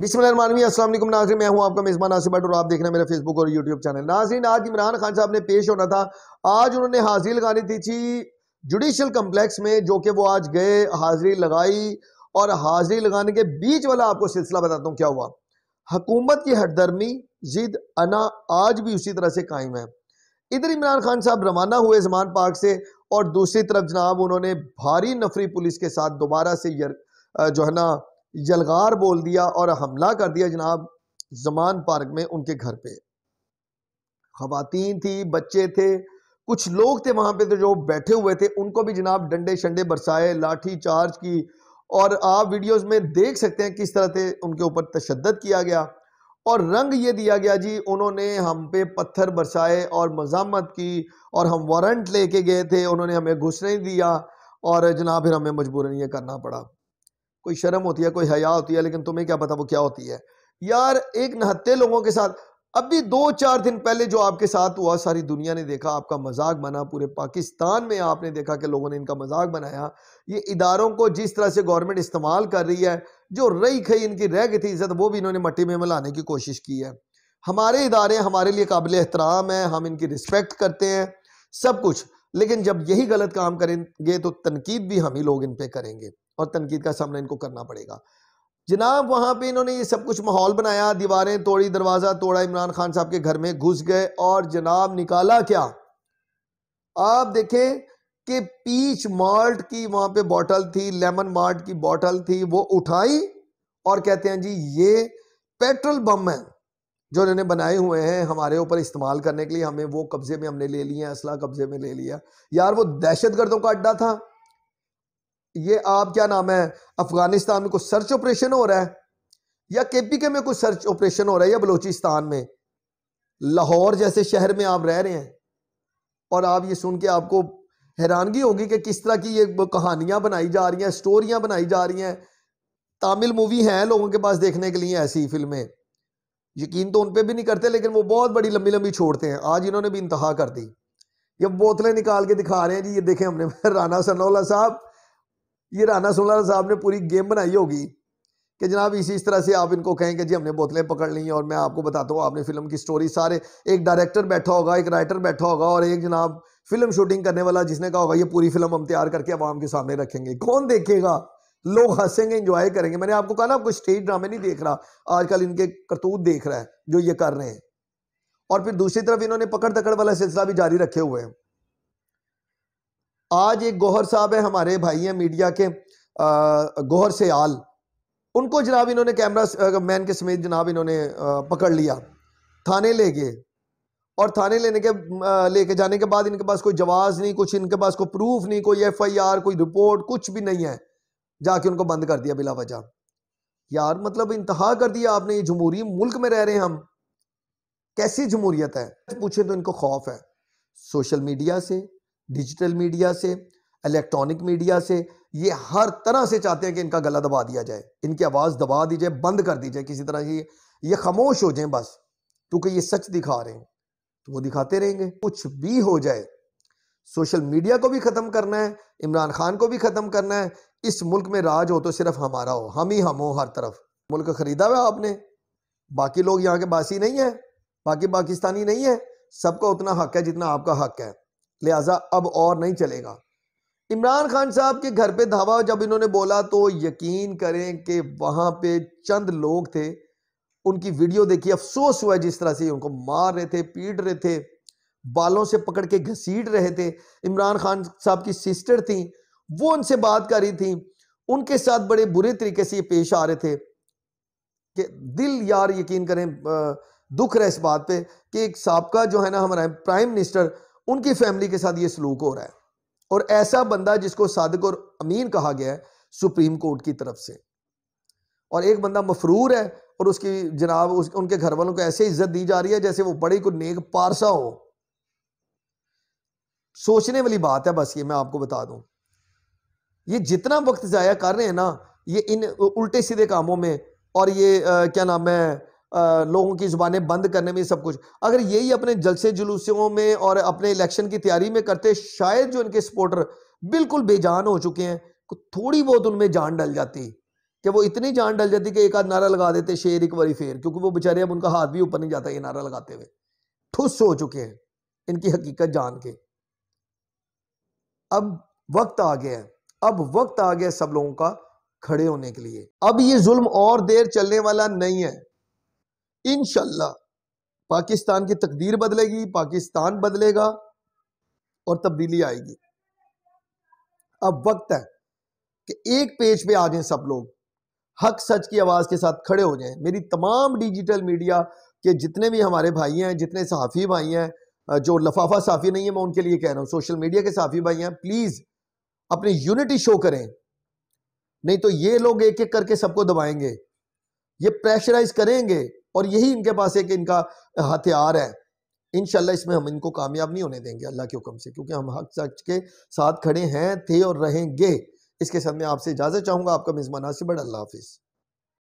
बिस्मिल्लामी असलम नाजरीन मैं हूं आपका मेज़बान आसिफ भट्ट और आप देख रहे हैं मेरा फेसबुक और यूट्यूब चैनल नाजरीन आज इमरान खान साहब ने पेश होना था आज उन्होंने हाजिरी लगानी थी थी जुडिशल कम्प्लेक्स में जो कि वो आज गए हाजिरी लगाई और हाजिरी लगाने के बीच वाला आपको सिलसिला बताता हूँ क्या हुआ हकूमत की हटदर्मी जिद अना आज भी उसी तरह से कायम है इधर इमरान खान साहब रवाना हुए जमान पार्क से और दूसरी तरफ जनाब उन्होंने भारी नफरी पुलिस के साथ दोबारा से जो है ना यलगार बोल दिया और हमला कर दिया जनाब जमान पार्क में उनके घर पे खातन थी बच्चे थे कुछ लोग थे वहां पे तो जो बैठे हुए थे उनको भी जनाब डंडे शंडे बरसाए लाठी चार्ज की और आप वीडियोस में देख सकते हैं किस तरह से उनके ऊपर तशद किया गया और रंग ये दिया गया जी उन्होंने हम पे पत्थर बरसाए और मजामत की और हम वारंट लेके गए थे उन्होंने हमें घुस नहीं दिया और जनाब फिर हमें मजबूरन ये करना पड़ा कोई शर्म होती है कोई हया होती है लेकिन तुम्हें क्या पता वो क्या होती है यार एक नहत्ते लोगों के साथ अभी दो चार दिन पहले जो आपके साथ हुआ सारी दुनिया ने देखा आपका मजाक बना पूरे पाकिस्तान में आपने देखा कि लोगों ने इनका मजाक बनाया ये इदारों को जिस तरह से गवर्नमेंट इस्तेमाल कर रही है जो रही खई इनकी रह गई थी इज्जत वो भी इन्होंने मट्टी में मिलाने की कोशिश की है हमारे इदारे हमारे लिए काबिल एहतराम है हम इनकी रिस्पेक्ट करते हैं सब कुछ लेकिन जब यही गलत काम करेंगे तो तनकीद भी हम ही लोग इन पर करेंगे और तनकीद का सामना इनको करना पड़ेगा जनाब वहाँ पर इन्होंने ये सब कुछ माहौल बनाया दीवारें तोड़ी दरवाज़ा तोड़ा इमरान खान साहब के घर में घुस गए और जनाब निकाला क्या आप देखें कि पीच माल्ट की वहाँ पे बॉटल थी लेमन माल्ट की बॉटल थी वो उठाई और कहते हैं जी ये पेट्रोल बम है जो इन्होंने बनाए हुए हैं हमारे ऊपर इस्तेमाल करने के लिए हमें वो कब्ज़े में हमने ले लिए असला कब्ज़े में ले लिया यार वो दहशत गर्दों का अड्डा था ये आप क्या नाम है अफगानिस्तान में कुछ सर्च ऑपरेशन हो रहा है या केपी के में कुछ सर्च ऑपरेशन हो रहा है या बलूचिस्तान में लाहौर जैसे शहर में आप रह रहे हैं और आप ये सुन के आपको हैरानगी होगी कि किस तरह की ये कहानियां बनाई जा रही हैं स्टोरियां बनाई जा रही हैं तमिल मूवी हैं लोगों के पास देखने के लिए ऐसी फिल्में यकीन तो उन पर भी नहीं करते लेकिन वो बहुत बड़ी लंबी लंबी छोड़ते हैं आज इन्होंने भी इंतहा कर दी ये बोतलें निकाल के दिखा रहे हैं जी ये देखें हमने राना सनौला साहब ये राना सोनार साहब ने पूरी गेम बनाई होगी कि जनाब इसी इस तरह से आप इनको कहेंगे जी हमने बोतलें पकड़ ली हैं और मैं आपको बताता हूँ आपने फिल्म की स्टोरी सारे एक डायरेक्टर बैठा होगा एक राइटर बैठा होगा और एक जनाब फिल्म शूटिंग करने वाला जिसने कहा होगा ये पूरी फिल्म हम तैयार करके आवाम के सामने रखेंगे कौन देखेगा लोग हंसेंगे इंजॉय करेंगे मैंने आपको कहा ना आपको स्टेज ड्रामे नहीं देख रहा आजकल इनके करतूत देख रहा है जो ये कर रहे हैं और फिर दूसरी तरफ इन्होंने पकड़ तकड़ वाला सिलसिला भी जारी रखे हुए हैं आज एक गोहर साहब है हमारे भाई हैं मीडिया के गोहर से आल उनको जनाब इन्होंने कैमरा मैन के समेत जनाब इन्होंने पकड़ लिया थाने ले गए और थाने लेने के लेके जाने के बाद इनके पास कोई जवाब नहीं कुछ इनके पास कोई प्रूफ नहीं कोई एफ आई आर कोई रिपोर्ट कुछ भी नहीं है जाके उनको बंद कर दिया बिला वजह यार मतलब इंतहा कर दिया आपने ये जमहूरी मुल्क में रह रहे हैं हम कैसी जमहूरियत है पूछे तो इनको खौफ है सोशल मीडिया से डिजिटल मीडिया से इलेक्ट्रॉनिक मीडिया से ये हर तरह से चाहते हैं कि इनका गला दबा दिया जाए इनकी आवाज़ दबा दी जाए बंद कर दी जाए किसी तरह की ये खामोश हो जाए बस क्योंकि ये सच दिखा रहे हैं तो वो दिखाते रहेंगे कुछ भी हो जाए सोशल मीडिया को भी ख़त्म करना है इमरान खान को भी ख़त्म करना है इस मुल्क में राज हो तो सिर्फ हमारा हो हम ही हम हो हर तरफ मुल्क ख़रीदा हुआ आपने बाकी लोग यहाँ के बासी नहीं है बाकी पाकिस्तानी नहीं है सबका उतना हक है जितना आपका हक है लिहाजा अब और नहीं चलेगा इमरान खान साहब के घर पे धावा जब इन्होंने बोला तो यकीन करें कि वहां पे चंद लोग थे उनकी वीडियो देखी अफसोस हुआ जिस तरह से उनको मार रहे थे पीट रहे थे बालों से पकड़ के घसीट रहे थे इमरान खान साहब की सिस्टर थी वो उनसे बात कर रही थी उनके साथ बड़े बुरे तरीके से ये पेश आ रहे थे कि दिल यार यकीन करें दुख रहा इस बात पे कि एक सबका जो है ना हमारा प्राइम मिनिस्टर उनकी फैमिली के साथ ये सलूक हो रहा है और ऐसा बंदा जिसको सादक और अमीन कहा गया है सुप्रीम कोर्ट की तरफ से और एक बंदा मफरूर है और उसकी जनाब उस, उनके घर वालों को ऐसे इज्जत दी जा रही है जैसे वो बड़े को नेक पारसा हो सोचने वाली बात है बस ये मैं आपको बता दूं ये जितना वक्त जाया कर रहे हैं ना ये इन उल्टे सीधे कामों में और ये आ, क्या नाम है लोगों की ज़ुबानें बंद करने में सब कुछ अगर यही अपने जलसे जुलूसों में और अपने इलेक्शन की तैयारी में करते शायद जो इनके सपोर्टर बिल्कुल बेजान हो चुके हैं थोड़ी बहुत उनमें जान डल जाती कि वो इतनी जान डल जाती कि एक आध नारा लगा देते शेर एक बारी फेर क्योंकि वो बेचारे अब उनका हाथ भी ऊपर नहीं जाता ये नारा लगाते हुए ठुस हो चुके हैं इनकी हकीकत जान के अब वक्त आ गया है अब वक्त आ गया सब लोगों का खड़े होने के लिए अब ये जुल्म और देर चलने वाला नहीं है इन पाकिस्तान की तकदीर बदलेगी पाकिस्तान बदलेगा और तब्दीली आएगी अब वक्त है कि एक पेज पे आ जाए सब लोग हक सच की आवाज़ के साथ खड़े हो जाए मेरी तमाम डिजिटल मीडिया के जितने भी हमारे भाई हैं जितने सहाफ़ी भाई हैं जो लफाफा साफ़ी नहीं है मैं उनके लिए कह रहा हूं सोशल मीडिया के साफ़ी भाई हैं प्लीज़ अपनी यूनिटी शो करें नहीं तो ये लोग एक एक करके सबको दबाएंगे ये प्रेशराइज करेंगे और यही इनके पास एक इनका हथियार है इनशाला इसमें हम इनको कामयाब नहीं होने देंगे अल्लाह के हुक्म से क्योंकि हम हक सच के साथ खड़े हैं थे और रहेंगे इसके साथ मैं आपसे इजाज़त चाहूँगा आपका मेज़बान आसिबर अल्लाह हाफिज़